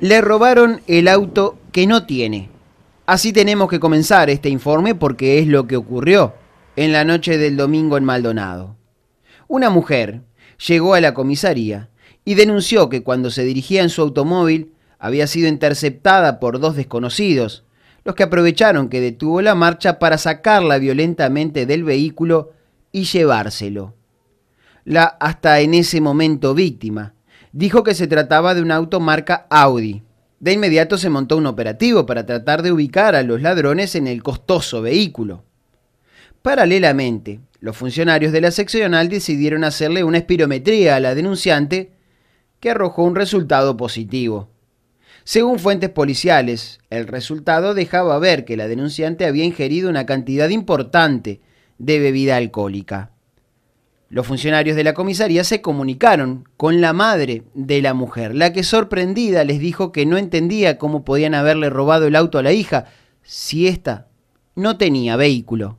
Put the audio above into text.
Le robaron el auto que no tiene. Así tenemos que comenzar este informe porque es lo que ocurrió en la noche del domingo en Maldonado. Una mujer llegó a la comisaría y denunció que cuando se dirigía en su automóvil había sido interceptada por dos desconocidos, los que aprovecharon que detuvo la marcha para sacarla violentamente del vehículo y llevárselo. La hasta en ese momento víctima dijo que se trataba de un auto marca Audi. De inmediato se montó un operativo para tratar de ubicar a los ladrones en el costoso vehículo. Paralelamente, los funcionarios de la seccional decidieron hacerle una espirometría a la denunciante que arrojó un resultado positivo. Según fuentes policiales, el resultado dejaba ver que la denunciante había ingerido una cantidad importante de bebida alcohólica. Los funcionarios de la comisaría se comunicaron con la madre de la mujer, la que sorprendida les dijo que no entendía cómo podían haberle robado el auto a la hija si ésta no tenía vehículo.